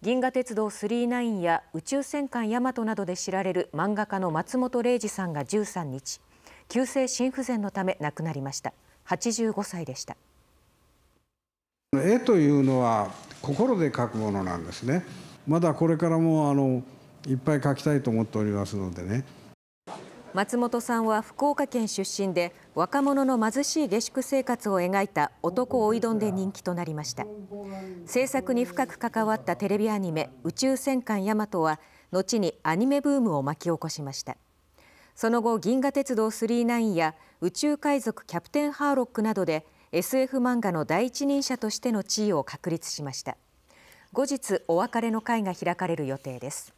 銀河鉄道999や宇宙戦艦ヤマトなどで知られる漫画家の松本零士さんが13日急性心不全のため亡くなりました85歳でした絵というのは心で描くものなんですねまだこれからもあのいっぱい描きたいと思っておりますのでね松本さんは福岡県出身で若者の貧しい下宿生活を描いた「男を挑ん」で人気となりました制作に深く関わったテレビアニメ「宇宙戦艦ヤマト」は後にアニメブームを巻き起こしましたその後「銀河鉄道999」や「宇宙海賊キャプテンハーロック」などで SF 漫画の第一人者としての地位を確立しました後日お別れの会が開かれる予定です